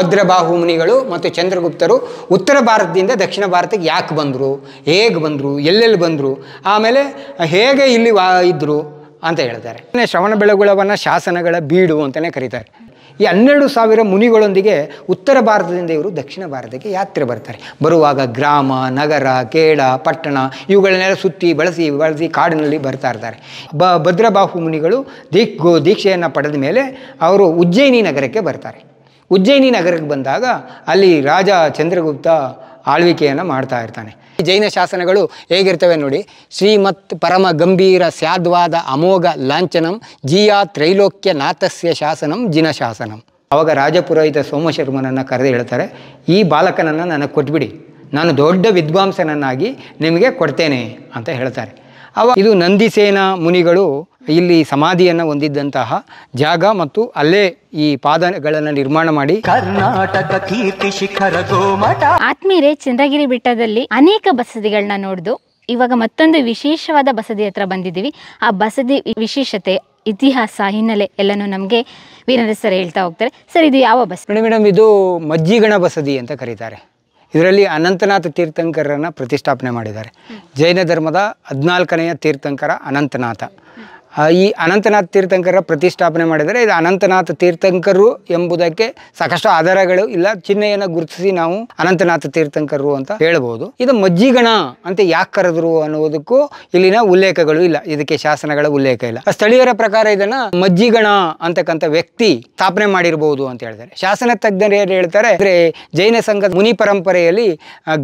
ಭದ್ರಬಾಹು ಮುನಿಗಳು ಮತ್ತು ಚಂದ್ರಗುಪ್ತರು ಉತ್ತರ ಭಾರತದಿಂದ ದಕ್ಷಿಣ ಭಾರತಕ್ಕೆ ಯಾಕೆ ಬಂದರು ಹೇಗೆ ಬಂದರು ಎಲ್ಲೆಲ್ಲಿ ಬಂದರು ಆಮೇಲೆ ಹೇಗೆ ಇಲ್ಲಿ ವಾ ಇದ್ದರು ಅಂತ ಹೇಳ್ತಾರೆ ಶ್ರವಣ ಬೆಳಗುಳವನ್ನು ಶಾಸನಗಳ ಬೀಡು ಅಂತಲೇ ಕರೀತಾರೆ ಈ ಹನ್ನೆರಡು ಸಾವಿರ ಮುನಿಗಳೊಂದಿಗೆ ಉತ್ತರ ಭಾರತದಿಂದ ಇವರು ದಕ್ಷಿಣ ಭಾರತಕ್ಕೆ ಯಾತ್ರೆ ಬರ್ತಾರೆ ಬರುವಾಗ ಗ್ರಾಮ ನಗರ ಕೇಡ ಪಟ್ಟಣ ಇವುಗಳನ್ನೆಲ್ಲ ಸುತ್ತಿ ಬಳಸಿ ಬಳಸಿ ಕಾಡಿನಲ್ಲಿ ಬರ್ತಾ ಇರ್ತಾರೆ ಬ ಭದ್ರಬಾಹು ಮುನಿಗಳು ದೀಕ್ ದೀಕ್ಷೆಯನ್ನು ಪಡೆದ ಮೇಲೆ ಅವರು ಉಜ್ಜಯಿನಿ ನಗರಕ್ಕೆ ಬರ್ತಾರೆ ಉಜ್ಜಯಿನಿ ನಗರಕ್ಕೆ ಬಂದಾಗ ಅಲ್ಲಿ ರಾಜ ಚಂದ್ರಗುಪ್ತ ಆಳ್ವಿಕೆಯನ್ನು ಮಾಡ್ತಾ ಇರ್ತಾನೆ ಜೈನ ಶಾಸನಗಳು ಹೇಗಿರ್ತವೆ ನೋಡಿ ಶ್ರೀಮತ್ ಪರಮ ಗಂಭೀರ ಸ್ಯಾದ್ವಾದ ಅಮೋಘ ಲಾಂಛನಂ ಜಿಯಾ ತ್ರೈಲೋಕ್ಯ ನಾಥಸ್ಯ ಶಾಸನಂ ಜಿನ ಶಾಸನಂ ಅವಾಗ ರಾಜಪುರೋಹಿತ ಸೋಮಶರ್ಮನನ್ನು ಕರೆದು ಹೇಳ್ತಾರೆ ಈ ಬಾಲಕನನ್ನು ನನಗೆ ಕೊಟ್ಬಿಡಿ ನಾನು ದೊಡ್ಡ ವಿದ್ವಾಂಸನನ್ನಾಗಿ ನಿಮಗೆ ಕೊಡ್ತೇನೆ ಅಂತ ಹೇಳ್ತಾರೆ ಅವ ಇದು ನಂದಿಸೇನ ಮುನಿಗಳು ಇಲ್ಲಿ ಸಮಾಧಿಯನ್ನು ಹೊಂದಿದ್ದಂತಹ ಜಾಗ ಮತ್ತು ಅಲ್ಲೇ ಈ ಪಾದಗಳನ್ನು ನಿರ್ಮಾಣ ಮಾಡಿ ಕರ್ನಾಟಕ ಕೀರ್ತಿ ಶಿಖರ ಆತ್ಮೀರೆ ಚಂದ್ರಗಿರಿ ಬೆಟ್ಟದಲ್ಲಿ ಅನೇಕ ಬಸದಿಗಳನ್ನ ನೋಡಿದು ಇವಾಗ ಮತ್ತೊಂದು ವಿಶೇಷವಾದ ಬಸದಿ ಹತ್ರ ಬಂದಿದ್ದೀವಿ ಆ ಬಸದಿ ವಿಶೇಷತೆ ಇತಿಹಾಸ ಹಿನ್ನೆಲೆ ಎಲ್ಲನೂ ನಮಗೆ ವೀರೇಂದ್ರ ಸರ್ ಹೇಳ್ತಾ ಹೋಗ್ತಾರೆ ಸರ್ ಇದು ಯಾವ ಬಸದಿ ಮೇಡಮ್ ಇದು ಮಜ್ಜಿಗಣ ಬಸದಿ ಅಂತ ಕರೀತಾರೆ ಇದರಲ್ಲಿ ಅನಂತನಾಥ ತೀರ್ಥಂಕರನ್ನು ಪ್ರತಿಷ್ಠಾಪನೆ ಮಾಡಿದ್ದಾರೆ ಜೈನ ಧರ್ಮದ ಹದಿನಾಲ್ಕನೆಯ ತೀರ್ಥಂಕರ ಅನಂತನಾಥ ಈ ಅನಂತನಾಥ ತೀರ್ಥಂಕರ ಪ್ರತಿಷ್ಠಾಪನೆ ಮಾಡಿದರೆ ಇದು ಅನಂತನಾಥ ತೀರ್ಥಂಕರು ಎಂಬುದಕ್ಕೆ ಸಾಕಷ್ಟು ಆಧಾರಗಳು ಇಲ್ಲ ಚಿಹ್ನೆಯನ್ನು ಗುರುತಿಸಿ ನಾವು ಅನಂತನಾಥ ತೀರ್ಥಂಕರು ಅಂತ ಹೇಳಬಹುದು ಇದು ಮಜ್ಜಿಗಣ ಅಂತ ಯಾಕೆ ಕರೆದ್ರು ಅನ್ನುವುದಕ್ಕೂ ಇಲ್ಲಿನ ಉಲ್ಲೇಖಗಳು ಇಲ್ಲ ಇದಕ್ಕೆ ಶಾಸನಗಳ ಉಲ್ಲೇಖ ಇಲ್ಲ ಸ್ಥಳೀಯರ ಪ್ರಕಾರ ಇದನ್ನ ಮಜ್ಜಿಗಣ ಅಂತಕ್ಕಂಥ ವ್ಯಕ್ತಿ ಸ್ಥಾಪನೆ ಮಾಡಿರಬಹುದು ಅಂತ ಹೇಳ್ತಾರೆ ಶಾಸನ ತಜ್ಞರು ಏನು ಹೇಳ್ತಾರೆ ಅಂದ್ರೆ ಜೈನ ಸಂಘದ ಮುನಿ ಪರಂಪರೆಯಲ್ಲಿ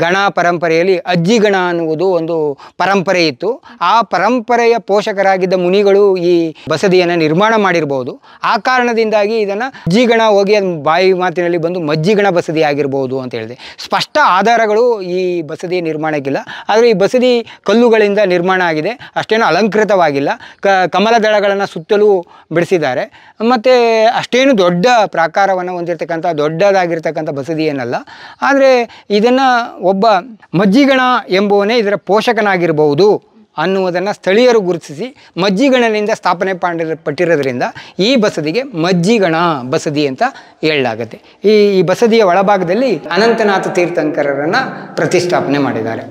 ಗಣ ಪರಂಪರೆಯಲ್ಲಿ ಅಜ್ಜಿಗಣ ಅನ್ನುವುದು ಒಂದು ಪರಂಪರೆ ಇತ್ತು ಆ ಪರಂಪರೆಯ ಪೋಷಕರಾಗಿದ್ದ ಮುನಿಗಳು ಈ ಬಸದಿಯನ್ನು ನಿರ್ಮಾಣ ಮಾಡಿರಬಹುದು ಆ ಕಾರಣದಿಂದಾಗಿ ಇದನ್ನು ಮಜ್ಜಿಗಣ ಹೋಗಿ ಬಾಯಿ ಮಾತಿನಲ್ಲಿ ಬಂದು ಮಜ್ಜಿಗಣ ಬಸದಿ ಆಗಿರಬಹುದು ಅಂತ ಹೇಳಿದೆ ಸ್ಪಷ್ಟ ಆಧಾರಗಳು ಈ ಬಸದಿ ನಿರ್ಮಾಣಕ್ಕಿಲ್ಲ ಆದರೆ ಈ ಬಸದಿ ಕಲ್ಲುಗಳಿಂದ ನಿರ್ಮಾಣ ಆಗಿದೆ ಅಷ್ಟೇನು ಅಲಂಕೃತವಾಗಿಲ್ಲ ಕ ಕಮಲ ದಳಗಳನ್ನು ಸುತ್ತಲೂ ಬಿಡಿಸಿದ್ದಾರೆ ಮತ್ತು ಅಷ್ಟೇನು ದೊಡ್ಡ ಪ್ರಾಕಾರವನ್ನು ಹೊಂದಿರತಕ್ಕಂಥ ದೊಡ್ಡದಾಗಿರ್ತಕ್ಕಂಥ ಬಸದಿ ಏನಲ್ಲ ಆದರೆ ಇದನ್ನು ಒಬ್ಬ ಮಜ್ಜಿಗಣ ಎಂಬುವನೇ ಇದರ ಪೋಷಕನಾಗಿರಬಹುದು ಅನ್ನುವುದನ್ನು ಸ್ಥಳೀಯರು ಗುರುತಿಸಿ ಮಜ್ಜಿಗಣನಿಂದ ಸ್ಥಾಪನೆ ಪಟ್ಟಿರೋದ್ರಿಂದ ಈ ಬಸದಿಗೆ ಮಜ್ಜಿಗಣ ಬಸದಿ ಅಂತ ಹೇಳಲಾಗುತ್ತೆ ಈ ಈ ಬಸದಿಯ ಒಳಭಾಗದಲ್ಲಿ ಅನಂತನಾಥ ತೀರ್ಥಂಕರರನ್ನು ಪ್ರತಿಷ್ಠಾಪನೆ ಮಾಡಿದ್ದಾರೆ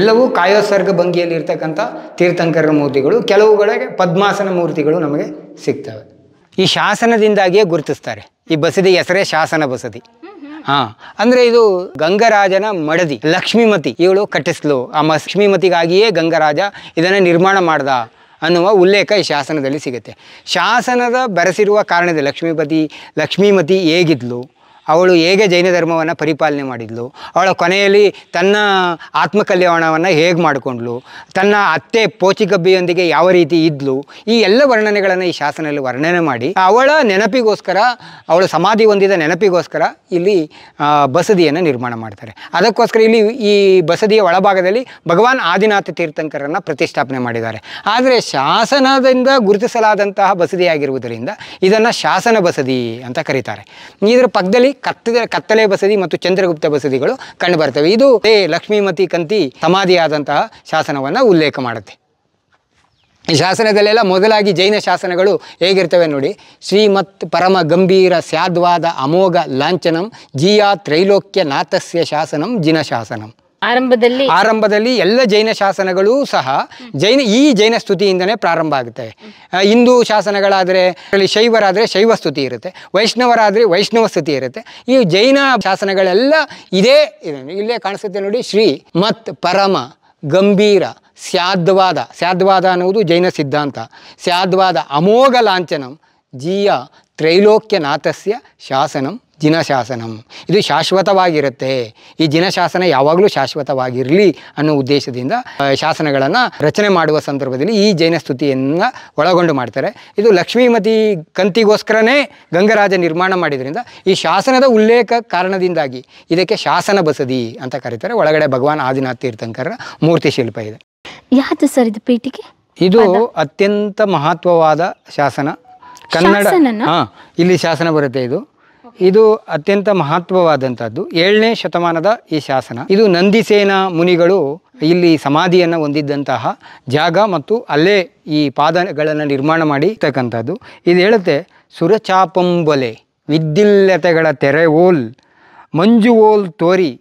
ಎಲ್ಲವೂ ಕಾಯೋಸರ್ಗ ಭಂಗಿಯಲ್ಲಿ ಇರ್ತಕ್ಕಂಥ ತೀರ್ಥಂಕರರ ಮೂರ್ತಿಗಳು ಕೆಲವುಗಳಿಗೆ ಪದ್ಮಾಸನ ಮೂರ್ತಿಗಳು ನಮಗೆ ಸಿಗ್ತವೆ ಈ ಶಾಸನದಿಂದಾಗಿಯೇ ಗುರುತಿಸ್ತಾರೆ ಈ ಬಸದಿ ಹೆಸರೇ ಶಾಸನ ಬಸದಿ ಹಾ ಅಂದ್ರೆ ಇದು ಗಂಗರಾಜನ ಮಡದಿ ಲಕ್ಷ್ಮೀಮತಿ ಇವಳು ಕಟ್ಟಿಸ್ಲು ಆ ಲಕ್ಷ್ಮೀಮತಿಗಾಗಿಯೇ ಗಂಗರಾಜ ಇದನ್ನ ನಿರ್ಮಾಣ ಮಾಡ್ದ ಅನ್ನುವ ಉಲ್ಲೇಖ ಈ ಶಾಸನದಲ್ಲಿ ಸಿಗುತ್ತೆ ಶಾಸನದ ಬೆರೆಸಿರುವ ಕಾರಣದ ಲಕ್ಷ್ಮೀಪತಿ ಲಕ್ಷ್ಮೀಮತಿ ಹೇಗಿದ್ಲು ಅವಳು ಹೇಗೆ ಜೈನ ಧರ್ಮವನ್ನು ಪರಿಪಾಲನೆ ಮಾಡಿದ್ಲು ಅವಳ ಕೊನೆಯಲ್ಲಿ ತನ್ನ ಆತ್ಮಕಲ್ಯಾಣವನ್ನು ಹೇಗೆ ಮಾಡಿಕೊಂಡ್ಲು ತನ್ನ ಅತ್ತೆ ಪೋಚಿಗಬ್ಬಿಯೊಂದಿಗೆ ಯಾವ ರೀತಿ ಇದ್ಲು ಈ ಎಲ್ಲ ವರ್ಣನೆಗಳನ್ನು ಈ ಶಾಸನದಲ್ಲಿ ವರ್ಣನೆ ಮಾಡಿ ಅವಳ ನೆನಪಿಗೋಸ್ಕರ ಅವಳು ಸಮಾಧಿ ಹೊಂದಿದ ನೆನಪಿಗೋಸ್ಕರ ಇಲ್ಲಿ ಬಸದಿಯನ್ನು ನಿರ್ಮಾಣ ಮಾಡ್ತಾರೆ ಅದಕ್ಕೋಸ್ಕರ ಇಲ್ಲಿ ಈ ಬಸದಿಯ ಒಳಭಾಗದಲ್ಲಿ ಭಗವಾನ್ ಆದಿನಾಥ ತೀರ್ಥಂಕರನ್ನು ಪ್ರತಿಷ್ಠಾಪನೆ ಮಾಡಿದ್ದಾರೆ ಆದರೆ ಶಾಸನದಿಂದ ಗುರುತಿಸಲಾದಂತಹ ಬಸದಿಯಾಗಿರುವುದರಿಂದ ಇದನ್ನು ಶಾಸನ ಬಸದಿ ಅಂತ ಕರೀತಾರೆ ಇದರ ಪಕ್ಕದಲ್ಲಿ ಕತ್ತದ ಕತ್ತಲೆ ಬಸದಿ ಮತ್ತು ಚಂದ್ರಗುಪ್ತ ಬಸದಿಗಳು ಕಂಡುಬರ್ತವೆ ಇದು ಲಕ್ಷ್ಮೀಮತಿ ಕಂತಿ ಸಮಾಧಿಯಾದಂತಹ ಶಾಸನವನ್ನು ಉಲ್ಲೇಖ ಮಾಡುತ್ತೆ ಈ ಶಾಸನದಲ್ಲೆಲ್ಲ ಮೊದಲಾಗಿ ಜೈನ ಶಾಸನಗಳು ಹೇಗಿರ್ತವೆ ನೋಡಿ ಶ್ರೀಮತ್ ಪರಮ ಗಂಭೀರ ಸ್ಯಾದ್ವಾದ ಅಮೋಘ ಲಾಂಛನಂ ಜಿಯಾ ತ್ರೈಲೋಕ್ಯ ನಾಥಸ್ಯ ಶಾಸನಂ ಜಿನ ಶಾಸನಂ ಆರಂಭದಲ್ಲಿ ಆರಂಭದಲ್ಲಿ ಎಲ್ಲ ಜೈನ ಶಾಸನಗಳು ಸಹ ಜೈನ ಈ ಜೈನ ಸ್ತುತಿಯಿಂದನೇ ಪ್ರಾರಂಭ ಆಗುತ್ತವೆ ಹಿಂದೂ ಶಾಸನಗಳಾದರೆ ಶೈವರಾದರೆ ಶೈವ ಸ್ತುತಿ ಇರುತ್ತೆ ವೈಷ್ಣವರಾದರೆ ವೈಷ್ಣವ ಸ್ತುತಿ ಇರುತ್ತೆ ಈ ಜೈನ ಶಾಸನಗಳೆಲ್ಲ ಇದೇ ಇಲ್ಲೇ ಕಾಣಿಸುತ್ತೆ ನೋಡಿ ಶ್ರೀ ಮತ್ ಪರಮ ಗಂಭೀರ ಸ್ಯಾದ್ವಾದ ಸ್ಯಾದ್ವಾದ ಅನ್ನುವುದು ಜೈನ ಸಿದ್ಧಾಂತ ಸ್ಯಾದ್ವಾದ ಅಮೋಘ ಲಾಂಛನಂ ಜೀಯ ತ್ರೈಲೋಕ್ಯನಾಥಸ್ಯ ಶಾಸನಂ ದಿನಶಾಸನಂ ಇದು ಶಾಶ್ವತವಾಗಿರುತ್ತೆ ಈ ದಿನಶಾಸನ ಯಾವಾಗಲೂ ಶಾಶ್ವತವಾಗಿರಲಿ ಅನ್ನೋ ಉದ್ದೇಶದಿಂದ ಶಾಸನಗಳನ್ನು ರಚನೆ ಮಾಡುವ ಸಂದರ್ಭದಲ್ಲಿ ಈ ಜೈನ ಸ್ತುತಿಯನ್ನು ಒಳಗೊಂಡು ಮಾಡ್ತಾರೆ ಇದು ಲಕ್ಷ್ಮೀಮತಿ ಕಂತಿಗೋಸ್ಕರನೇ ಗಂಗರಾಜ ನಿರ್ಮಾಣ ಮಾಡಿದ್ರಿಂದ ಈ ಶಾಸನದ ಉಲ್ಲೇಖ ಕಾರಣದಿಂದಾಗಿ ಇದಕ್ಕೆ ಶಾಸನ ಬಸದಿ ಅಂತ ಕರೀತಾರೆ ಒಳಗಡೆ ಭಗವಾನ್ ಆದಿನಾಥ ತೀರ್ಥಂಕರ ಮೂರ್ತಿ ಶಿಲ್ಪ ಇದೆ ಯಾವುದು ಸರ್ ಇದು ಪೇಟಿಗೆ ಇದು ಅತ್ಯಂತ ಮಹತ್ವವಾದ ಶಾಸನ ಕನ್ನಡ ಇಲ್ಲಿ ಶಾಸನ ಬರುತ್ತೆ ಇದು ಇದು ಅತ್ಯಂತ ಮಹತ್ವವಾದಂಥದ್ದು ಏಳನೇ ಶತಮಾನದ ಈ ಶಾಸನ ಇದು ನಂದಿಸೇನ ಮುನಿಗಳು ಇಲ್ಲಿ ಸಮಾಧಿಯನ್ನು ಹೊಂದಿದ್ದಂತಹ ಜಾಗ ಮತ್ತು ಅಲ್ಲೇ ಈ ಪಾದಗಳನ್ನು ನಿರ್ಮಾಣ ಮಾಡಿ ತಕ್ಕಂಥದ್ದು ಇದು ಹೇಳುತ್ತೆ ಸುರಚಾಪಂಬೊಲೆ ವಿದ್ಯುಲ್ಲತೆಗಳ ತೆರೆವೋಲ್ ಮಂಜುವೋಲ್ ತೋರಿ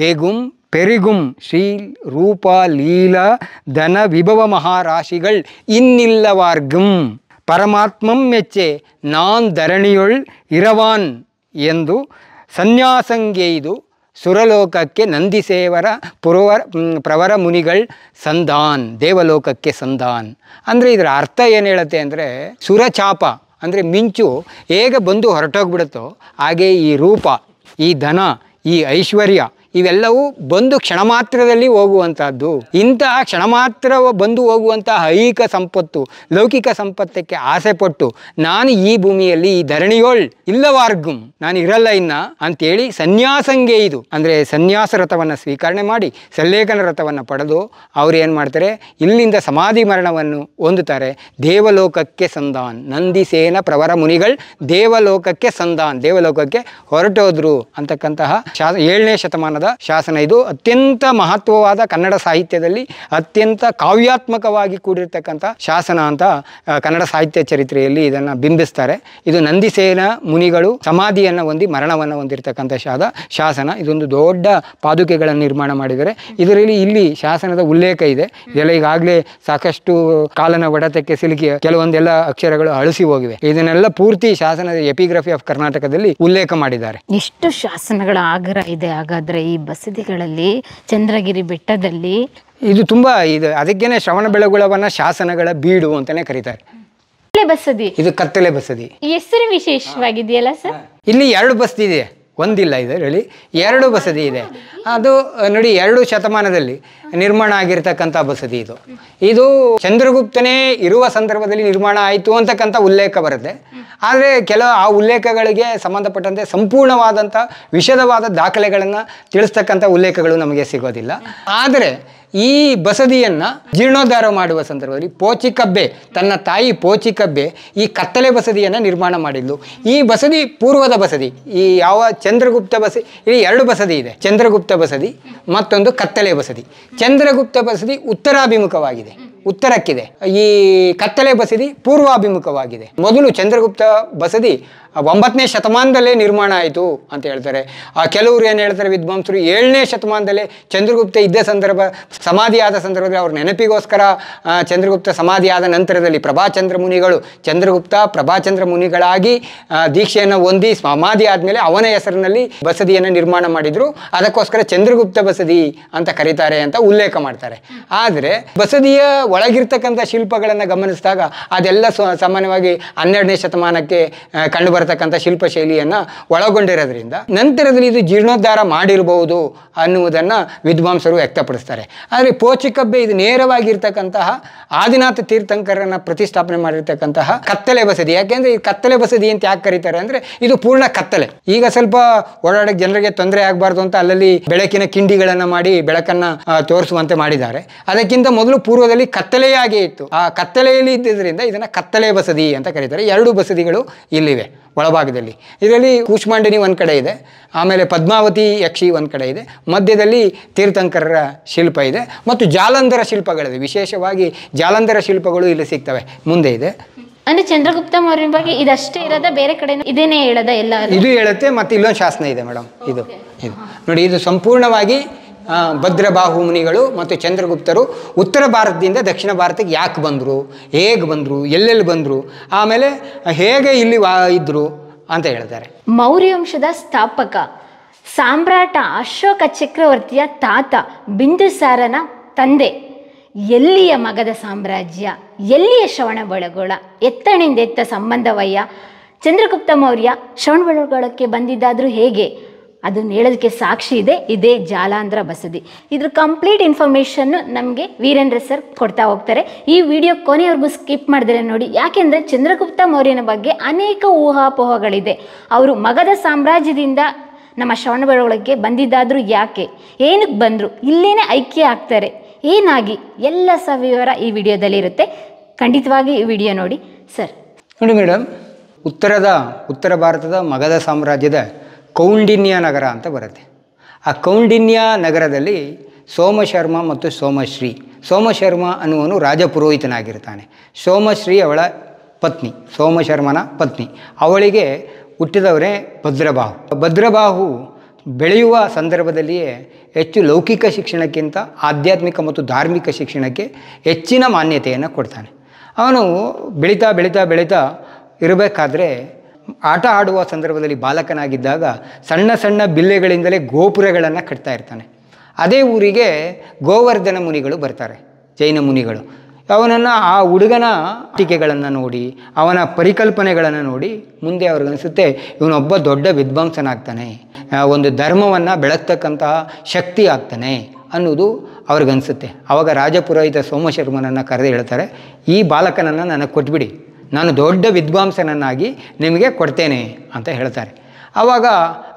ಬೇಗುಂ ಪೆರಿಗುಂ ಶ್ರೀ ರೂಪ ಲೀಲಾ ಧನ ವಿಭವ ಮಹಾರಾಶಿಗಳ್ ಇನ್ನಿಲ್ಲವಾರ್ಗುಂ ಪರಮಾತ್ಮಂ ಮೆಚ್ಚೆ ನಾನ್ ಧರಣಿಯೊಳ್ ಇರವಾನ್ ಎಂದು ಇದು ಸುರಲೋಕಕ್ಕೆ ನಂದಿಸೇವರ ಪುರವರ ಪ್ರವರ ಮುನಿಗಳ್ ಸಂಧಾನ್ ದೇವಲೋಕಕ್ಕೆ ಸಂಧಾನ್ ಅಂದರೆ ಇದರ ಅರ್ಥ ಏನು ಹೇಳುತ್ತೆ ಅಂದರೆ ಸುರಚಾಪ ಅಂದರೆ ಮಿಂಚು ಹೇಗೆ ಬಂದು ಹೊರಟೋಗ್ಬಿಡುತ್ತೋ ಹಾಗೆ ಈ ರೂಪ ಈ ಧನ ಈ ಐಶ್ವರ್ಯ ಇವೆಲ್ಲವೂ ಬಂದು ಮಾತ್ರದಲ್ಲಿ ಹೋಗುವಂತಹದ್ದು ಇಂತಹ ಮಾತ್ರ ಬಂದು ಹೋಗುವಂತಹ ಐಹಿಕ ಸಂಪತ್ತು ಲೌಕಿಕ ಸಂಪತ್ತಕ್ಕೆ ಆಸೆ ಪಟ್ಟು ನಾನು ಈ ಭೂಮಿಯಲ್ಲಿ ಈ ಧರಣಿಯೋಳ್ ಇಲ್ಲವಾರ್ಗುಂ ನಾನು ಇರಲ್ಲ ಇನ್ನ ಅಂತೇಳಿ ಸನ್ಯಾಸಂಗೆ ಇದು ಅಂದರೆ ಸನ್ಯಾಸ ರಥವನ್ನು ಸ್ವೀಕರಣೆ ಮಾಡಿ ಸಲ್ಲೇಖನ ರಥವನ್ನು ಪಡೆದು ಅವರು ಏನು ಮಾಡ್ತಾರೆ ಇಲ್ಲಿಂದ ಸಮಾಧಿ ಮರಣವನ್ನು ಹೊಂದುತ್ತಾರೆ ದೇವಲೋಕಕ್ಕೆ ಸಂಧಾನ್ ನಂದಿಸೇನ ಪ್ರವರ ಮುನಿಗಳು ದೇವಲೋಕಕ್ಕೆ ಸಂಧಾನ್ ದೇವಲೋಕಕ್ಕೆ ಹೊರಟೋದ್ರು ಅಂತಕ್ಕಂತಹ ಶಾ ಏಳನೇ ಶತಮಾನದ ಶಾಸನ ಇದು ಅತ್ಯಂತ ಮಹತ್ವವಾದ ಕನ್ನಡ ಸಾಹಿತ್ಯದಲ್ಲಿ ಅತ್ಯಂತ ಕಾವ್ಯಾತ್ಮಕವಾಗಿ ಕೂಡಿರ್ತಕ್ಕಂಥ ಶಾಸನ ಅಂತ ಕನ್ನಡ ಸಾಹಿತ್ಯ ಚರಿತ್ರೆಯಲ್ಲಿ ಇದನ್ನು ಬಿಂಬಿಸ್ತಾರೆ ಇದು ನಂದಿಸೇನ ಮುನಿಗಳು ಸಮಾಧಿಯನ್ನು ಹೊಂದಿ ಮರಣವನ್ನು ಹೊಂದಿರತಕ್ಕಂಥ ಶಾದ ಶಾಸನ ಇದೊಂದು ದೊಡ್ಡ ಪಾದುಕೆಗಳನ್ನು ನಿರ್ಮಾಣ ಮಾಡಿದರೆ ಇದರಲ್ಲಿ ಇಲ್ಲಿ ಶಾಸನದ ಉಲ್ಲೇಖ ಇದೆ ಇದೆಲ್ಲ ಈಗಾಗಲೇ ಸಾಕಷ್ಟು ಕಾಲನ ಒಡತಕ್ಕೆ ಸಿಲುಕಿ ಕೆಲವೊಂದೆಲ್ಲ ಅಕ್ಷರಗಳು ಅಳಿಸಿ ಹೋಗಿವೆ ಇದನ್ನೆಲ್ಲ ಪೂರ್ತಿ ಶಾಸನದ ಎಪಿಗ್ರಫಿ ಆಫ್ ಕರ್ನಾಟಕದಲ್ಲಿ ಉಲ್ಲೇಖ ಮಾಡಿದ್ದಾರೆ ಇಷ್ಟು ಶಾಸನಗಳ ಆಗ್ರಹ ಇದೆ ಹಾಗಾದ್ರೆ ಈ ಬಸದಿಗಳಲ್ಲಿ ಚಂದ್ರಗಿರಿ ಬೆಟ್ಟದಲ್ಲಿ ಇದು ತುಂಬಾ ಇದು ಅದಕ್ಕೇನೆ ಶ್ರವಣ ಬೆಳಗುಳವನ್ನ ಶಾಸನಗಳ ಬೀಡು ಅಂತಾನೆ ಕರೀತಾರೆ ಬಸದಿ ಇದು ಕತ್ತಲೆ ಬಸದಿ ಹೆಸರು ವಿಶೇಷವಾಗಿದೆಯಲ್ಲ ಸರ್ ಇಲ್ಲಿ ಎರಡು ಬಸದಿ ಇದೆ ಒಂದಿಲ್ಲ ಇದರಲ್ಲಿ ಎರಡು ಬಸದಿ ಇದೆ ಅದು ನೋಡಿ ಎರಡು ಶತಮಾನದಲ್ಲಿ ನಿರ್ಮಾಣ ಆಗಿರ್ತಕ್ಕಂಥ ಬಸದಿ ಇದು ಇದು ಚಂದ್ರಗುಪ್ತನೇ ಇರುವ ಸಂದರ್ಭದಲ್ಲಿ ನಿರ್ಮಾಣ ಆಯಿತು ಅಂತಕ್ಕಂಥ ಉಲ್ಲೇಖ ಬರುತ್ತೆ ಆದರೆ ಕೆಲವು ಆ ಉಲ್ಲೇಖಗಳಿಗೆ ಸಂಬಂಧಪಟ್ಟಂತೆ ಸಂಪೂರ್ಣವಾದಂಥ ವಿಷದವಾದ ದಾಖಲೆಗಳನ್ನು ತಿಳಿಸ್ತಕ್ಕಂಥ ಉಲ್ಲೇಖಗಳು ನಮಗೆ ಸಿಗೋದಿಲ್ಲ ಆದರೆ ಈ ಬಸದಿಯನ್ನು ಜೀರ್ಣೋದ್ಧಾರ ಮಾಡುವ ಸಂದರ್ಭದಲ್ಲಿ ಪೋಚಿಕಬ್ಬೆ ತನ್ನ ತಾಯಿ ಪೋಚಿಕಬ್ಬೆ ಈ ಕತ್ತಲೆ ಬಸದಿಯನ್ನು ನಿರ್ಮಾಣ ಮಾಡಿದ್ಲು ಈ ಬಸದಿ ಪೂರ್ವದ ಬಸದಿ ಈ ಯಾವ ಚಂದ್ರಗುಪ್ತ ಬಸದಿ ಇಲ್ಲಿ ಎರಡು ಬಸದಿ ಇದೆ ಚಂದ್ರಗುಪ್ತ ಬಸದಿ ಮತ್ತೊಂದು ಕತ್ತಲೆ ಬಸದಿ ಚಂದ್ರಗುಪ್ತ ಬಸದಿ ಉತ್ತರಾಭಿಮುಖವಾಗಿದೆ ಉತ್ತರಕ್ಕಿದೆ ಈ ಕತ್ತಲೆ ಬಸದಿ ಪೂರ್ವಾಭಿಮುಖವಾಗಿದೆ ಮೊದಲು ಚಂದ್ರಗುಪ್ತ ಬಸದಿ ಒಂಬತ್ತನೇ ಶತಮಾನದಲ್ಲೇ ನಿರ್ಮಾಣ ಆಯಿತು ಅಂತ ಹೇಳ್ತಾರೆ ಆ ಕೆಲವರು ಏನು ಹೇಳ್ತಾರೆ ವಿದ್ವಾಂಸರು ಏಳನೇ ಶತಮಾನದಲ್ಲೇ ಚಂದ್ರಗುಪ್ತ ಇದ್ದ ಸಂದರ್ಭ ಸಮಾಧಿ ಆದ ಸಂದರ್ಭದಲ್ಲಿ ಅವ್ರ ನೆನಪಿಗೋಸ್ಕರ ಚಂದ್ರಗುಪ್ತ ಸಮಾಧಿ ಆದ ನಂತರದಲ್ಲಿ ಪ್ರಭಾಚಂದ್ರ ಮುನಿಗಳು ಚಂದ್ರಗುಪ್ತ ಪ್ರಭಾಚಂದ್ರ ಮುನಿಗಳಾಗಿ ದೀಕ್ಷೆಯನ್ನು ಹೊಂದಿ ಸಮಾಧಿ ಆದಮೇಲೆ ಅವನ ಹೆಸರಿನಲ್ಲಿ ಬಸದಿಯನ್ನು ನಿರ್ಮಾಣ ಮಾಡಿದರು ಅದಕ್ಕೋಸ್ಕರ ಚಂದ್ರಗುಪ್ತ ಬಸದಿ ಅಂತ ಕರೀತಾರೆ ಅಂತ ಉಲ್ಲೇಖ ಮಾಡ್ತಾರೆ ಆದರೆ ಬಸದಿಯ ಒಳಗಿರ್ತಕ್ಕಂಥ ಶಿಲ್ಪಗಳನ್ನು ಗಮನಿಸಿದಾಗ ಅದೆಲ್ಲ ಸಾಮಾನ್ಯವಾಗಿ ಹನ್ನೆರಡನೇ ಶತಮಾನಕ್ಕೆ ಕಂಡುಬರ ಬರತಕ್ಕಂಥ ಶಿಲ್ಪ ಶೈಲಿಯನ್ನು ಒಳಗೊಂಡಿರೋದ್ರಿಂದ ನಂತರದಲ್ಲಿ ಇದು ಜೀರ್ಣೋದ್ಧಾರ ಮಾಡಿರಬಹುದು ಅನ್ನುವುದನ್ನು ವಿದ್ವಾಂಸರು ವ್ಯಕ್ತಪಡಿಸ್ತಾರೆ ಆದರೆ ಪೋಚಿಕಬ್ಬೆ ಇದು ನೇರವಾಗಿರ್ತಕ್ಕಂತಹ ಆದಿನಾಥ ತೀರ್ಥಂಕರನ್ನು ಪ್ರತಿಷ್ಠಾಪನೆ ಮಾಡಿರ್ತಕ್ಕಂತಹ ಕತ್ತಲೆ ಬಸದಿ ಯಾಕೆಂದರೆ ಈ ಕತ್ತಲೆ ಬಸದಿ ಅಂತ ಯಾಕೆ ಕರೀತಾರೆ ಅಂದರೆ ಇದು ಪೂರ್ಣ ಕತ್ತಲೆ ಈಗ ಸ್ವಲ್ಪ ಓಡಾಡಕ್ಕೆ ಜನರಿಗೆ ತೊಂದರೆ ಆಗಬಾರ್ದು ಅಂತ ಅಲ್ಲಲ್ಲಿ ಬೆಳಕಿನ ಕಿಂಡಿಗಳನ್ನು ಮಾಡಿ ಬೆಳಕನ್ನು ತೋರಿಸುವಂತೆ ಮಾಡಿದ್ದಾರೆ ಅದಕ್ಕಿಂತ ಮೊದಲು ಪೂರ್ವದಲ್ಲಿ ಕತ್ತಲೆಯಾಗಿ ಇತ್ತು ಆ ಕತ್ತಲೆಯಲ್ಲಿ ಇದ್ದಿದ್ದರಿಂದ ಇದನ್ನು ಕತ್ತಲೆ ಬಸದಿ ಅಂತ ಕರೀತಾರೆ ಎರಡು ಬಸದಿಗಳು ಇಲ್ಲಿವೆ ಒಳಭಾಗದಲ್ಲಿ ಇದರಲ್ಲಿ ಕೂಷ್ಮಾಂಡಿನಿ ಒಂದು ಕಡೆ ಇದೆ ಆಮೇಲೆ ಪದ್ಮಾವತಿ ಯಕ್ಷಿ ಒಂದು ಕಡೆ ಇದೆ ಮಧ್ಯದಲ್ಲಿ ತೀರ್ಥಂಕರರ ಶಿಲ್ಪ ಇದೆ ಮತ್ತು ಜಾಲಂಧರ ಶಿಲ್ಪಗಳಿದೆ ವಿಶೇಷವಾಗಿ ಜಾಲಂಧರ ಶಿಲ್ಪಗಳು ಇಲ್ಲಿ ಸಿಗ್ತವೆ ಮುಂದೆ ಇದೆ ಅಂದ್ರೆ ಚಂದ್ರಗುಪ್ತ ಮೌರ್ಯನ ಬಗ್ಗೆ ಇದಷ್ಟೇ ಇರೋದ ಬೇರೆ ಕಡೆ ಇದೇನೇ ಹೇಳದ ಎಲ್ಲ ಇದು ಹೇಳುತ್ತೆ ಮತ್ತೆ ಇಲ್ಲೊಂದು ಶಾಸನ ಇದೆ ಮೇಡಮ್ ಇದು ಇದು ನೋಡಿ ಇದು ಸಂಪೂರ್ಣವಾಗಿ ಭದ್ರಬಾಹು ಮುನಿಗಳು ಮತ್ತು ಚಂದ್ರಗುಪ್ತರು ಉತ್ತರ ಭಾರತದಿಂದ ದಕ್ಷಿಣ ಭಾರತಕ್ಕೆ ಯಾಕೆ ಬಂದರು ಹೇಗೆ ಬಂದರು ಎಲ್ಲೆಲ್ಲಿ ಬಂದರು ಆಮೇಲೆ ಹೇಗೆ ಇಲ್ಲಿ ವಾ ಇದ್ದರು ಅಂತ ಹೇಳ್ತಾರೆ ಮೌರ್ಯವಂಶದ ಸ್ಥಾಪಕ ಸಾಮ್ರಾಟ ಅಶೋಕ ಚಕ್ರವರ್ತಿಯ ತಾತ ಬಿಂದುಸಾರನ ತಂದೆ ಎಲ್ಲಿಯ ಮಗದ ಸಾಮ್ರಾಜ್ಯ ಎಲ್ಲಿಯ ಶ್ರವಣಬೆಳಗೊಳ ಎತ್ತ ಸಂಬಂಧವಯ್ಯ ಚಂದ್ರಗುಪ್ತ ಮೌರ್ಯ ಬೆಳಗೊಳಕ್ಕೆ ಬಂದಿದ್ದಾದರೂ ಹೇಗೆ ಅದನ್ನು ಹೇಳೋದಕ್ಕೆ ಸಾಕ್ಷಿ ಇದೆ ಇದೇ ಜಾಲಾಂಧ್ರ ಬಸದಿ ಇದ್ರ ಕಂಪ್ಲೀಟ್ ಇನ್ಫಾರ್ಮೇಶನ್ನು ನಮಗೆ ವೀರೇಂದ್ರ ಸರ್ ಕೊಡ್ತಾ ಹೋಗ್ತಾರೆ ಈ ವಿಡಿಯೋ ಕೊನೆಯವರೆಗೂ ಸ್ಕಿಪ್ ಮಾಡಿದರೆ ನೋಡಿ ಯಾಕೆಂದರೆ ಚಂದ್ರಗುಪ್ತ ಮೌರ್ಯನ ಬಗ್ಗೆ ಅನೇಕ ಊಹಾಪೋಹಗಳಿದೆ ಅವರು ಮಗಧ ಸಾಮ್ರಾಜ್ಯದಿಂದ ನಮ್ಮ ಶ್ರವಣ ಬಂದಿದ್ದಾದರೂ ಯಾಕೆ ಏನಕ್ಕೆ ಬಂದರು ಇಲ್ಲೇ ಐಕ್ಯ ಆಗ್ತಾರೆ ಏನಾಗಿ ಎಲ್ಲ ಸವಿವರ ಈ ವಿಡಿಯೋದಲ್ಲಿ ಇರುತ್ತೆ ಖಂಡಿತವಾಗಿ ಈ ವಿಡಿಯೋ ನೋಡಿ ಸರ್ ನೋಡಿ ಮೇಡಮ್ ಉತ್ತರದ ಉತ್ತರ ಭಾರತದ ಮಗಧ ಸಾಮ್ರಾಜ್ಯದ ಕೌಂಡಿನ್ಯ ನಗರ ಅಂತ ಬರುತ್ತೆ ಆ ಕೌಂಡಿನ್ಯ ನಗರದಲ್ಲಿ ಸೋಮಶರ್ಮ ಮತ್ತು ಸೋಮಶ್ರೀ ಸೋಮಶರ್ಮ ಅನ್ನುವನು ರಾಜಪುರೋಹಿತನಾಗಿರ್ತಾನೆ ಸೋಮಶ್ರೀ ಅವಳ ಪತ್ನಿ ಸೋಮಶರ್ಮನ ಪತ್ನಿ ಅವಳಿಗೆ ಹುಟ್ಟಿದವರೇ ಭದ್ರಬಾಹು ಭದ್ರಬಾಹು ಬೆಳೆಯುವ ಸಂದರ್ಭದಲ್ಲಿಯೇ ಹೆಚ್ಚು ಲೌಕಿಕ ಶಿಕ್ಷಣಕ್ಕಿಂತ ಆಧ್ಯಾತ್ಮಿಕ ಮತ್ತು ಧಾರ್ಮಿಕ ಶಿಕ್ಷಣಕ್ಕೆ ಹೆಚ್ಚಿನ ಮಾನ್ಯತೆಯನ್ನು ಕೊಡ್ತಾನೆ ಅವನು ಬೆಳೀತಾ ಬೆಳೀತಾ ಬೆಳೀತಾ ಇರಬೇಕಾದ್ರೆ ಆಟ ಆಡುವ ಸಂದರ್ಭದಲ್ಲಿ ಬಾಲಕನಾಗಿದ್ದಾಗ ಸಣ್ಣ ಸಣ್ಣ ಬಿಲ್ಲೆಗಳಿಂದಲೇ ಗೋಪುರಗಳನ್ನು ಕಟ್ತಾ ಇರ್ತಾನೆ ಅದೇ ಊರಿಗೆ ಗೋವರ್ಧನ ಮುನಿಗಳು ಬರ್ತಾರೆ ಜೈನ ಮುನಿಗಳು ಅವನನ್ನು ಆ ಹುಡುಗನ ಟೀಕೆಗಳನ್ನು ನೋಡಿ ಅವನ ಪರಿಕಲ್ಪನೆಗಳನ್ನು ನೋಡಿ ಮುಂದೆ ಅವ್ರಿಗನಿಸುತ್ತೆ ಇವನೊಬ್ಬ ದೊಡ್ಡ ವಿದ್ವಾಂಸನಾಗ್ತಾನೆ ಒಂದು ಧರ್ಮವನ್ನು ಬೆಳಗ್ತಕ್ಕಂತಹ ಶಕ್ತಿ ಆಗ್ತಾನೆ ಅನ್ನೋದು ಅವ್ರಿಗನ್ಸುತ್ತೆ ಆವಾಗ ರಾಜಪುರೋಹಿತ ಸೋಮಶರ್ಮನನ್ನು ಕರೆದು ಹೇಳ್ತಾರೆ ಈ ಬಾಲಕನನ್ನು ನನಗೆ ಕೊಟ್ಬಿಡಿ ನಾನು ದೊಡ್ಡ ವಿದ್ವಾಂಸನನ್ನಾಗಿ ನಿಮಗೆ ಕೊಡ್ತೇನೆ ಅಂತ ಹೇಳ್ತಾರೆ ಆವಾಗ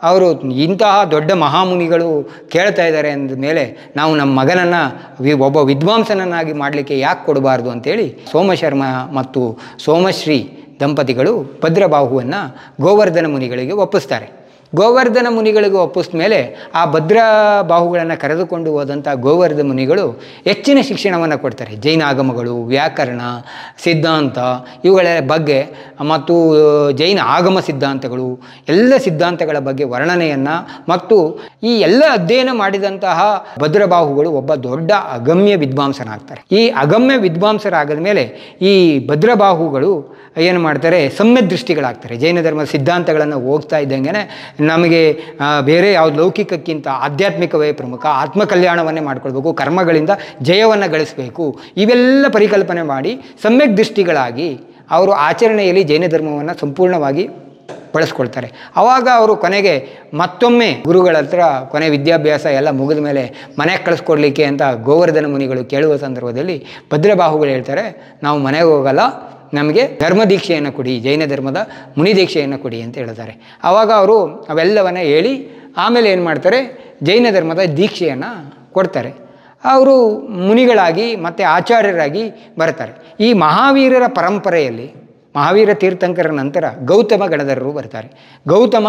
ಅವರು ಇಂತಹ ದೊಡ್ಡ ಮಹಾಮುನಿಗಳು ಕೇಳ್ತಾ ಇದ್ದಾರೆ ಅಂದ ಮೇಲೆ ನಾವು ನಮ್ಮ ಮಗನನ್ನು ವಿ ಒಬ್ಬ ವಿದ್ವಾಂಸನನ್ನಾಗಿ ಮಾಡಲಿಕ್ಕೆ ಯಾಕೆ ಕೊಡಬಾರ್ದು ಅಂತೇಳಿ ಸೋಮಶರ್ಮ ಮತ್ತು ಸೋಮಶ್ರೀ ದಂಪತಿಗಳು ಭದ್ರಬಾಹುವನ್ನು ಗೋವರ್ಧನ ಮುನಿಗಳಿಗೆ ಒಪ್ಪಿಸ್ತಾರೆ ಗೋವರ್ಧನ ಮುನಿಗಳಿಗೂ ಮೇಲೆ ಆ ಭದ್ರ ಬಾಹುಗಳನ್ನು ಕರೆದುಕೊಂಡು ಹೋದಂಥ ಗೋವರ್ಧ ಮುನಿಗಳು ಹೆಚ್ಚಿನ ಶಿಕ್ಷಣವನ್ನು ಕೊಡ್ತಾರೆ ಜೈನ ಆಗಮಗಳು ವ್ಯಾಕರಣ ಸಿದ್ಧಾಂತ ಇವುಗಳ ಬಗ್ಗೆ ಮತ್ತು ಜೈನ ಆಗಮ ಸಿದ್ಧಾಂತಗಳು ಎಲ್ಲ ಸಿದ್ಧಾಂತಗಳ ಬಗ್ಗೆ ವರ್ಣನೆಯನ್ನು ಮತ್ತು ಈ ಎಲ್ಲ ಅಧ್ಯಯನ ಮಾಡಿದಂತಹ ಭದ್ರಬಾಹುಗಳು ಒಬ್ಬ ದೊಡ್ಡ ಅಗಮ್ಯ ವಿದ್ವಾಂಸನಾಗ್ತಾರೆ ಈ ಅಗಮ್ಯ ವಿದ್ವಾಂಸರಾಗದ ಮೇಲೆ ಈ ಭದ್ರಬಾಹುಗಳು ಏನು ಮಾಡ್ತಾರೆ ಸಮ್ಯ ದೃಷ್ಟಿಗಳಾಗ್ತಾರೆ ಜೈನ ಧರ್ಮದ ಸಿದ್ಧಾಂತಗಳನ್ನು ಹೋಗ್ತಾ ಇದ್ದಂಗೆ ನಮಗೆ ಬೇರೆ ಯಾವುದು ಲೌಕಿಕಕ್ಕಿಂತ ಆಧ್ಯಾತ್ಮಿಕವೇ ಪ್ರಮುಖ ಆತ್ಮಕಲ್ಯಾಣವನ್ನೇ ಮಾಡಿಕೊಳ್ಬೇಕು ಕರ್ಮಗಳಿಂದ ಜಯವನ್ನು ಗಳಿಸಬೇಕು ಇವೆಲ್ಲ ಪರಿಕಲ್ಪನೆ ಮಾಡಿ ಸಮ್ಯಕ್ ದೃಷ್ಟಿಗಳಾಗಿ ಅವರು ಆಚರಣೆಯಲ್ಲಿ ಜೈನ ಧರ್ಮವನ್ನು ಸಂಪೂರ್ಣವಾಗಿ ಬಳಸ್ಕೊಳ್ತಾರೆ ಆವಾಗ ಅವರು ಕೊನೆಗೆ ಮತ್ತೊಮ್ಮೆ ಗುರುಗಳ ಹತ್ರ ಕೊನೆ ವಿದ್ಯಾಭ್ಯಾಸ ಎಲ್ಲ ಮುಗಿದ ಮೇಲೆ ಮನೆಗೆ ಕಳಿಸ್ಕೊಡ್ಲಿಕ್ಕೆ ಅಂತ ಗೋವರ್ಧನ ಮುನಿಗಳು ಕೇಳುವ ಸಂದರ್ಭದಲ್ಲಿ ಭದ್ರಬಾಹುಗಳು ಹೇಳ್ತಾರೆ ನಾವು ಮನೆಗೆ ಹೋಗಲ್ಲ ನಮಗೆ ಧರ್ಮ ದೀಕ್ಷೆಯನ್ನು ಕೊಡಿ ಜೈನ ಧರ್ಮದ ಮುನಿ ದೀಕ್ಷೆಯನ್ನು ಕೊಡಿ ಅಂತ ಹೇಳ್ತಾರೆ ಆವಾಗ ಅವರು ಅವೆಲ್ಲವನ್ನು ಹೇಳಿ ಆಮೇಲೆ ಏನು ಮಾಡ್ತಾರೆ ಜೈನ ಧರ್ಮದ ದೀಕ್ಷೆಯನ್ನು ಕೊಡ್ತಾರೆ ಅವರು ಮುನಿಗಳಾಗಿ ಮತ್ತು ಆಚಾರ್ಯರಾಗಿ ಬರ್ತಾರೆ ಈ ಮಹಾವೀರರ ಪರಂಪರೆಯಲ್ಲಿ ಮಹಾವೀರ ತೀರ್ಥಂಕರ ನಂತರ ಗೌತಮ ಗಣಧರರು ಬರ್ತಾರೆ ಗೌತಮ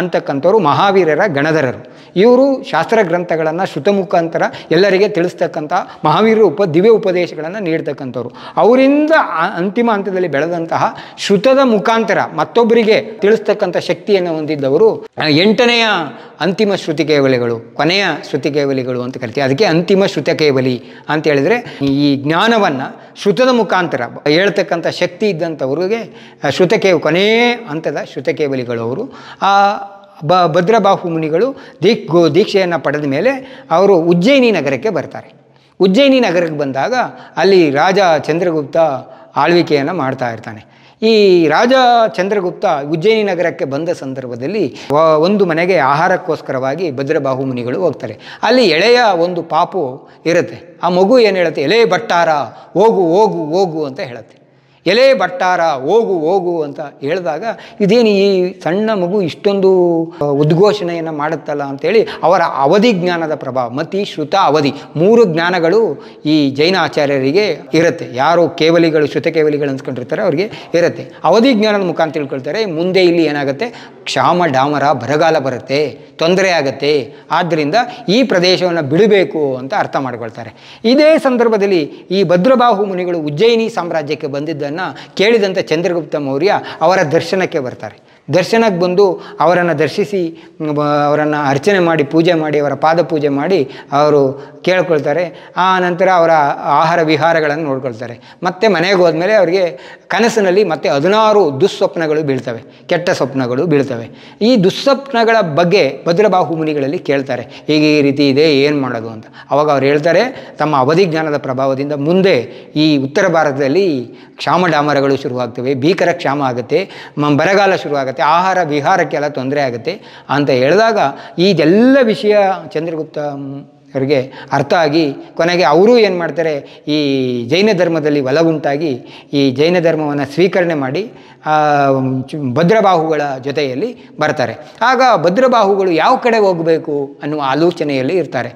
ಅಂತಕ್ಕಂಥವ್ರು ಮಹಾವೀರರ ಗಣಧರರು ಇವರು ಶಾಸ್ತ್ರ ಗ್ರಂಥಗಳನ್ನು ಶ್ರುತ ಮುಖಾಂತರ ಎಲ್ಲರಿಗೆ ತಿಳಿಸ್ತಕ್ಕಂಥ ಮಹಾವೀರ ಉಪ ದಿವ್ಯ ಉಪದೇಶಗಳನ್ನು ನೀಡ್ತಕ್ಕಂಥವ್ರು ಅವರಿಂದ ಅಂತಿಮ ಹಂತದಲ್ಲಿ ಬೆಳೆದಂತಹ ಶ್ರುತದ ಮುಖಾಂತರ ಮತ್ತೊಬ್ಬರಿಗೆ ತಿಳಿಸ್ತಕ್ಕಂಥ ಶಕ್ತಿಯನ್ನು ಹೊಂದಿದ್ದವರು ಎಂಟನೆಯ ಅಂತಿಮ ಶ್ರುತಿ ಕೇವಲಿಗಳು ಕೊನೆಯ ಶ್ರುತಿ ಕೇವಲಿಗಳು ಅಂತ ಕರಿತೀವಿ ಅದಕ್ಕೆ ಅಂತಿಮ ಶ್ರುತ ಕೇವಲಿ ಅಂತ ಹೇಳಿದರೆ ಈ ಜ್ಞಾನವನ್ನು ಶ್ರುತದ ಮುಖಾಂತರ ಹೇಳ್ತಕ್ಕಂಥ ಶಕ್ತಿ ಇದ್ದಂಥ ಅಂತಂಥವ್ರಿಗೆ ಶ್ರುತಕೇವ್ ಕೊನೆಯ ಹಂತದ ಶ್ರುತಕೇವಲಿಗಳು ಅವರು ಆ ಬ ಭದ್ರಬಾಹು ಮುನಿಗಳು ದೀಕ್ ದೀಕ್ಷೆಯನ್ನು ಪಡೆದ ಮೇಲೆ ಅವರು ಉಜ್ಜಯಿನಿ ನಗರಕ್ಕೆ ಬರ್ತಾರೆ ಉಜ್ಜಯಿನಿ ನಗರಕ್ಕೆ ಬಂದಾಗ ಅಲ್ಲಿ ರಾಜ ಚಂದ್ರಗುಪ್ತ ಆಳ್ವಿಕೆಯನ್ನು ಮಾಡ್ತಾ ಇರ್ತಾನೆ ಈ ರಾಜ ಚಂದ್ರಗುಪ್ತ ಉಜ್ಜಯಿನಿ ನಗರಕ್ಕೆ ಬಂದ ಸಂದರ್ಭದಲ್ಲಿ ಒಂದು ಮನೆಗೆ ಆಹಾರಕ್ಕೋಸ್ಕರವಾಗಿ ಭದ್ರಬಾಹು ಮುನಿಗಳು ಹೋಗ್ತಾರೆ ಅಲ್ಲಿ ಎಳೆಯ ಒಂದು ಪಾಪು ಇರುತ್ತೆ ಆ ಮಗು ಏನು ಹೇಳುತ್ತೆ ಎಳೆ ಬಟ್ಟಾರ ಹೋಗು ಹೋಗು ಹೋಗು ಅಂತ ಹೇಳುತ್ತೆ ಎಲೆ ಬಟ್ಟಾರ ಹೋಗು ಹೋಗು ಅಂತ ಹೇಳಿದಾಗ ಇದೇನು ಈ ಸಣ್ಣ ಮಗು ಇಷ್ಟೊಂದು ಉದ್ಘೋಷಣೆಯನ್ನು ಮಾಡುತ್ತಲ್ಲ ಅಂಥೇಳಿ ಅವರ ಅವಧಿ ಜ್ಞಾನದ ಪ್ರಭಾವ ಮತಿ ಶ್ರುತ ಅವಧಿ ಮೂರು ಜ್ಞಾನಗಳು ಈ ಜೈನ ಆಚಾರ್ಯರಿಗೆ ಇರುತ್ತೆ ಯಾರು ಕೇವಲಿಗಳು ಶ್ರುತ ಕೇವಲಿಗಳು ಅನ್ಸ್ಕೊಂಡಿರ್ತಾರೆ ಅವರಿಗೆ ಇರುತ್ತೆ ಅವಧಿ ಜ್ಞಾನದ ಮುಖಾಂತರ ತಿಳ್ಕೊಳ್ತಾರೆ ಮುಂದೆ ಇಲ್ಲಿ ಏನಾಗುತ್ತೆ ಕ್ಷಾಮ ಡಾಮರ ಬರಗಾಲ ಬರುತ್ತೆ ತೊಂದರೆ ಆಗುತ್ತೆ ಆದ್ದರಿಂದ ಈ ಪ್ರದೇಶವನ್ನು ಬಿಡಬೇಕು ಅಂತ ಅರ್ಥ ಮಾಡ್ಕೊಳ್ತಾರೆ ಇದೇ ಸಂದರ್ಭದಲ್ಲಿ ಈ ಭದ್ರಬಾಹು ಮುನಿಗಳು ಉಜ್ಜಯಿನಿ ಸಾಮ್ರಾಜ್ಯಕ್ಕೆ ಬಂದಿದ್ದನ್ನು ಕೇಳಿದಂಥ ಚಂದ್ರಗುಪ್ತ ಮೌರ್ಯ ಅವರ ದರ್ಶನಕ್ಕೆ ಬರ್ತಾರೆ ದರ್ಶನಕ್ಕೆ ಬಂದು ಅವರನ್ನು ದರ್ಶಿಸಿ ಅವರನ್ನು ಅರ್ಚನೆ ಮಾಡಿ ಪೂಜೆ ಮಾಡಿ ಅವರ ಪಾದ ಪೂಜೆ ಮಾಡಿ ಅವರು ಕೇಳ್ಕೊಳ್ತಾರೆ ಆ ನಂತರ ಅವರ ಆಹಾರ ವಿಹಾರಗಳನ್ನು ನೋಡ್ಕೊಳ್ತಾರೆ ಮತ್ತೆ ಮನೆಗೆ ಹೋದ್ಮೇಲೆ ಅವರಿಗೆ ಕನಸಿನಲ್ಲಿ ಮತ್ತೆ ಹದಿನಾರು ದುಸ್ವಪ್ನಗಳು ಬೀಳ್ತವೆ ಕೆಟ್ಟ ಸ್ವಪ್ನಗಳು ಬೀಳ್ತವೆ ಈ ದುಸ್ವಪ್ನಗಳ ಬಗ್ಗೆ ಭದ್ರಬಾಹು ಮುನಿಗಳಲ್ಲಿ ಕೇಳ್ತಾರೆ ಹೀಗೆ ಈ ರೀತಿ ಇದೆ ಏನು ಮಾಡೋದು ಅಂತ ಅವಾಗ ಅವ್ರು ಹೇಳ್ತಾರೆ ತಮ್ಮ ಅವಧಿ ಜ್ಞಾನದ ಪ್ರಭಾವದಿಂದ ಮುಂದೆ ಈ ಉತ್ತರ ಭಾರತದಲ್ಲಿ ಕ್ಷಾಮ ಡಾಮರಗಳು ಶುರುವಾಗ್ತವೆ ಭೀಕರ ಕ್ಷಾಮ ಆಗುತ್ತೆ ಬರಗಾಲ ಶುರುವಾಗುತ್ತೆ ಆಗುತ್ತೆ ಆಹಾರ ವಿಹಾರಕ್ಕೆಲ್ಲ ತೊಂದರೆ ಆಗುತ್ತೆ ಅಂತ ಹೇಳಿದಾಗ ಇದೆಲ್ಲ ವಿಷಯ ಚಂದ್ರಗುಪ್ತ ಅವರಿಗೆ ಅರ್ಥ ಆಗಿ ಕೊನೆಗೆ ಅವರು ಏನು ಮಾಡ್ತಾರೆ ಈ ಜೈನ ಧರ್ಮದಲ್ಲಿ ಒಲವುಂಟಾಗಿ ಈ ಜೈನ ಧರ್ಮವನ್ನು ಸ್ವೀಕರಣೆ ಮಾಡಿ ಭದ್ರಬಾಹುಗಳ ಜೊತೆಯಲ್ಲಿ ಬರ್ತಾರೆ ಆಗ ಭದ್ರಬಾಹುಗಳು ಯಾವ ಕಡೆ ಹೋಗಬೇಕು ಅನ್ನುವ ಆಲೋಚನೆಯಲ್ಲಿ ಇರ್ತಾರೆ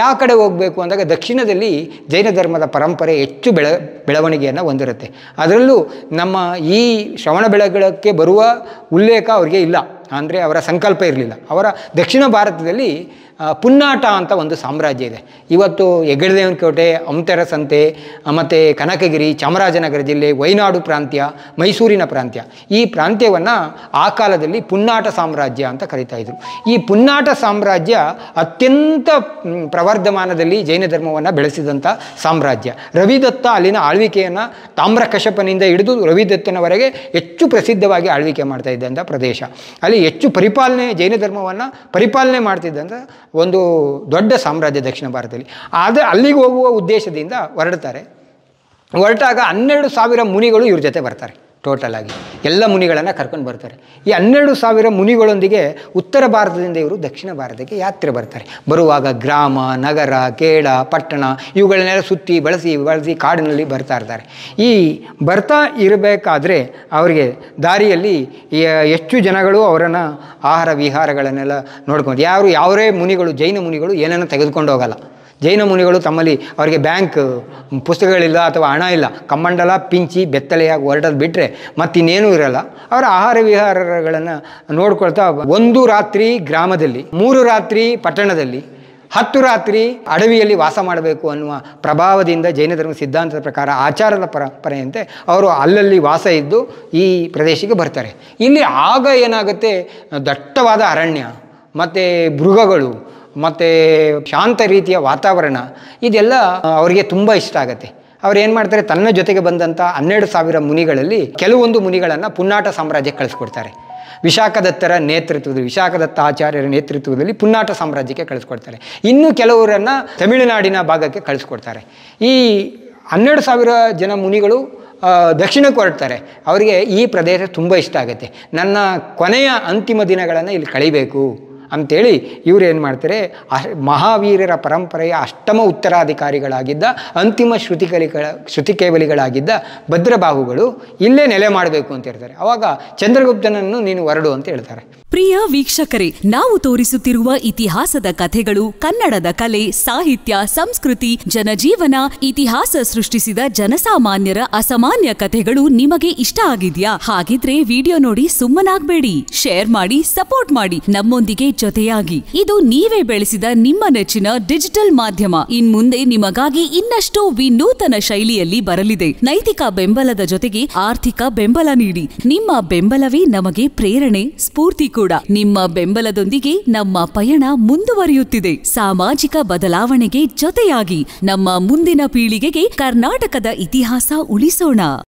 ಯಾವ ಕಡೆ ಹೋಗಬೇಕು ಅಂದಾಗ ದಕ್ಷಿಣದಲ್ಲಿ ಜೈನ ಧರ್ಮದ ಪರಂಪರೆ ಹೆಚ್ಚು ಬೆಳ ಬೆಳವಣಿಗೆಯನ್ನು ಹೊಂದಿರುತ್ತೆ ಅದರಲ್ಲೂ ನಮ್ಮ ಈ ಶ್ರವಣ ಬೆಳಗಳಕ್ಕೆ ಬರುವ ಉಲ್ಲೇಖ ಅವರಿಗೆ ಇಲ್ಲ ಅಂದರೆ ಅವರ ಸಂಕಲ್ಪ ಇರಲಿಲ್ಲ ಅವರ ದಕ್ಷಿಣ ಭಾರತದಲ್ಲಿ ಪುನ್ನಾಟ ಅಂತ ಒಂದು ಸಾಮ್ರಾಜ್ಯ ಇದೆ ಇವತ್ತು ಹೆಗ್ಗಡದೇವನ ಕೋಟೆ ಸಂತೆ ಮತ್ತು ಕನಕಗಿರಿ ಚಾಮರಾಜನಗರ ಜಿಲ್ಲೆ ವೈನಾಡು ಪ್ರಾಂತ್ಯ ಮೈಸೂರಿನ ಪ್ರಾಂತ್ಯ ಈ ಪ್ರಾಂತ್ಯವನ್ನು ಆ ಕಾಲದಲ್ಲಿ ಪುನ್ನಾಟ ಸಾಮ್ರಾಜ್ಯ ಅಂತ ಇದ್ರು ಈ ಪುನ್ನಾಟ ಸಾಮ್ರಾಜ್ಯ ಅತ್ಯಂತ ಪ್ರವರ್ಧಮಾನದಲ್ಲಿ ಜೈನ ಧರ್ಮವನ್ನು ಬೆಳೆಸಿದಂಥ ಸಾಮ್ರಾಜ್ಯ ರವಿದತ್ತ ಅಲ್ಲಿನ ಆಳ್ವಿಕೆಯನ್ನು ತಾಮ್ರಕಶಪನಿಂದ ಹಿಡಿದು ರವಿದತ್ತನವರೆಗೆ ಹೆಚ್ಚು ಪ್ರಸಿದ್ಧವಾಗಿ ಆಳ್ವಿಕೆ ಮಾಡ್ತಾ ಇದ್ದಂಥ ಪ್ರದೇಶ ಅಲ್ಲಿ ಹೆಚ್ಚು ಪರಿಪಾಲನೆ ಜೈನ ಧರ್ಮವನ್ನು ಪರಿಪಾಲನೆ ಮಾಡ್ತಿದ್ದಂಥ ಒಂದು ದೊಡ್ಡ ಸಾಮ್ರಾಜ್ಯ ದಕ್ಷಿಣ ಭಾರತದಲ್ಲಿ ಆದರೆ ಅಲ್ಲಿಗೆ ಹೋಗುವ ಉದ್ದೇಶದಿಂದ ಹೊರಡ್ತಾರೆ ಹೊರಟಾಗ ಹನ್ನೆರಡು ಸಾವಿರ ಮುನಿಗಳು ಇವ್ರ ಜೊತೆ ಬರ್ತಾರೆ ಟೋಟಲ್ ಆಗಿ ಎಲ್ಲ ಮುನಿಗಳನ್ನು ಕರ್ಕೊಂಡು ಬರ್ತಾರೆ ಈ ಹನ್ನೆರಡು ಸಾವಿರ ಮುನಿಗಳೊಂದಿಗೆ ಉತ್ತರ ಭಾರತದಿಂದ ಇವರು ದಕ್ಷಿಣ ಭಾರತಕ್ಕೆ ಯಾತ್ರೆ ಬರ್ತಾರೆ ಬರುವಾಗ ಗ್ರಾಮ ನಗರ ಕೇಳ ಪಟ್ಟಣ ಇವುಗಳನ್ನೆಲ್ಲ ಸುತ್ತಿ ಬಳಸಿ ಬಳಸಿ ಕಾಡಿನಲ್ಲಿ ಬರ್ತಾ ಇರ್ತಾರೆ ಈ ಬರ್ತಾ ಇರಬೇಕಾದ್ರೆ ಅವರಿಗೆ ದಾರಿಯಲ್ಲಿ ಹೆಚ್ಚು ಜನಗಳು ಅವರನ್ನು ಆಹಾರ ವಿಹಾರಗಳನ್ನೆಲ್ಲ ನೋಡ್ಕೊಂಡು ಯಾರು ಯಾವರೇ ಮುನಿಗಳು ಜೈನ ಮುನಿಗಳು ಏನನ್ನು ತೆಗೆದುಕೊಂಡು ಹೋಗಲ್ಲ ಜೈನ ಮುನಿಗಳು ತಮ್ಮಲ್ಲಿ ಅವರಿಗೆ ಬ್ಯಾಂಕ್ ಪುಸ್ತಕಗಳಿಲ್ಲ ಅಥವಾ ಹಣ ಇಲ್ಲ ಕಮ್ಮಂಡಲ ಪಿಂಚಿ ಬೆತ್ತಲೆಯಾಗಿ ಹೊರಡೋದು ಬಿಟ್ಟರೆ ಮತ್ತಿನ್ನೇನೂ ಇರಲ್ಲ ಅವರ ಆಹಾರ ವಿಹಾರಗಳನ್ನು ನೋಡ್ಕೊಳ್ತಾ ಒಂದು ರಾತ್ರಿ ಗ್ರಾಮದಲ್ಲಿ ಮೂರು ರಾತ್ರಿ ಪಟ್ಟಣದಲ್ಲಿ ಹತ್ತು ರಾತ್ರಿ ಅಡವಿಯಲ್ಲಿ ವಾಸ ಮಾಡಬೇಕು ಅನ್ನುವ ಪ್ರಭಾವದಿಂದ ಜೈನ ಧರ್ಮ ಸಿದ್ಧಾಂತದ ಪ್ರಕಾರ ಆಚಾರದ ಪರಂಪರೆಯಂತೆ ಅವರು ಅಲ್ಲಲ್ಲಿ ವಾಸ ಇದ್ದು ಈ ಪ್ರದೇಶಕ್ಕೆ ಬರ್ತಾರೆ ಇಲ್ಲಿ ಆಗ ಏನಾಗುತ್ತೆ ದಟ್ಟವಾದ ಅರಣ್ಯ ಮತ್ತು ಮೃಗಗಳು ಮತ್ತು ಶಾಂತ ರೀತಿಯ ವಾತಾವರಣ ಇದೆಲ್ಲ ಅವರಿಗೆ ತುಂಬ ಇಷ್ಟ ಆಗುತ್ತೆ ಅವ್ರು ಏನು ಮಾಡ್ತಾರೆ ತನ್ನ ಜೊತೆಗೆ ಬಂದಂಥ ಹನ್ನೆರಡು ಸಾವಿರ ಮುನಿಗಳಲ್ಲಿ ಕೆಲವೊಂದು ಮುನಿಗಳನ್ನು ಪುನ್ನಾಟ ಸಾಮ್ರಾಜ್ಯಕ್ಕೆ ಕಳಿಸ್ಕೊಡ್ತಾರೆ ವಿಶಾಖದತ್ತರ ನೇತೃತ್ವದಲ್ಲಿ ವಿಶಾಖದತ್ತ ಆಚಾರ್ಯರ ನೇತೃತ್ವದಲ್ಲಿ ಪುನ್ನಾಟ ಸಾಮ್ರಾಜ್ಯಕ್ಕೆ ಕಳಿಸ್ಕೊಡ್ತಾರೆ ಇನ್ನು ಕೆಲವರನ್ನು ತಮಿಳುನಾಡಿನ ಭಾಗಕ್ಕೆ ಕಳಿಸ್ಕೊಡ್ತಾರೆ ಈ ಹನ್ನೆರಡು ಸಾವಿರ ಜನ ಮುನಿಗಳು ದಕ್ಷಿಣಕ್ಕೆ ಹೊರಡ್ತಾರೆ ಅವರಿಗೆ ಈ ಪ್ರದೇಶ ತುಂಬ ಇಷ್ಟ ಆಗುತ್ತೆ ನನ್ನ ಕೊನೆಯ ಅಂತಿಮ ದಿನಗಳನ್ನು ಇಲ್ಲಿ ಕಳಿಬೇಕು ಅಂಥೇಳಿ ಇವರೇನು ಮಾಡ್ತಾರೆ ಮಹಾವೀರರ ಪರಂಪರೆಯ ಅಷ್ಟಮ ಉತ್ತರಾಧಿಕಾರಿಗಳಾಗಿದ್ದ ಅಂತಿಮ ಶ್ರುತಿ ಶ್ರುತಿಕೇವಲಿಗಳಾಗಿದ್ದ ಭದ್ರಬಾಹುಗಳು ಇಲ್ಲೇ ನೆಲೆ ಮಾಡಬೇಕು ಅಂತ ಹೇಳ್ತಾರೆ ಅವಾಗ ಚಂದ್ರಗುಪ್ತನನ್ನು ನೀನು ಹೊರಡು ಅಂತ ಹೇಳ್ತಾರೆ ಪ್ರಿಯ ವೀಕ್ಷಕರೇ ನಾವು ತೋರಿಸುತ್ತಿರುವ ಇತಿಹಾಸದ ಕಥೆಗಳು ಕನ್ನಡದ ಕಲೆ ಸಾಹಿತ್ಯ ಸಂಸ್ಕೃತಿ ಜನಜೀವನ ಇತಿಹಾಸ ಸೃಷ್ಟಿಸಿದ ಜನಸಾಮಾನ್ಯರ ಅಸಾಮಾನ್ಯ ಕಥೆಗಳು ನಿಮಗೆ ಇಷ್ಟ ಆಗಿದೆಯಾ ಹಾಗಿದ್ರೆ ವಿಡಿಯೋ ನೋಡಿ ಸುಮ್ಮನಾಗ್ಬೇಡಿ ಶೇರ್ ಮಾಡಿ ಸಪೋರ್ಟ್ ಮಾಡಿ ನಮ್ಮೊಂದಿಗೆ ಜೊತೆಯಾಗಿ ಇದು ನೀವೇ ಬೆಳೆಸಿದ ನಿಮ್ಮ ನೆಚ್ಚಿನ ಡಿಜಿಟಲ್ ಮಾಧ್ಯಮ ಇನ್ ಮುಂದೆ ನಿಮಗಾಗಿ ಇನ್ನಷ್ಟು ವಿನೂತನ ಶೈಲಿಯಲ್ಲಿ ಬರಲಿದೆ ನೈತಿಕ ಬೆಂಬಲದ ಜೊತೆಗೆ ಆರ್ಥಿಕ ಬೆಂಬಲ ನೀಡಿ ನಿಮ್ಮ ಬೆಂಬಲವೇ ನಮಗೆ ಪ್ರೇರಣೆ ಸ್ಫೂರ್ತಿ ಕೂಡ ನಿಮ್ಮ ಬೆಂಬಲದೊಂದಿಗೆ ನಮ್ಮ ಪಯಣ ಮುಂದುವರಿಯುತ್ತಿದೆ ಸಾಮಾಜಿಕ ಬದಲಾವಣೆಗೆ ಜೊತೆಯಾಗಿ ನಮ್ಮ ಮುಂದಿನ ಪೀಳಿಗೆಗೆ ಕರ್ನಾಟಕದ ಇತಿಹಾಸ ಉಳಿಸೋಣ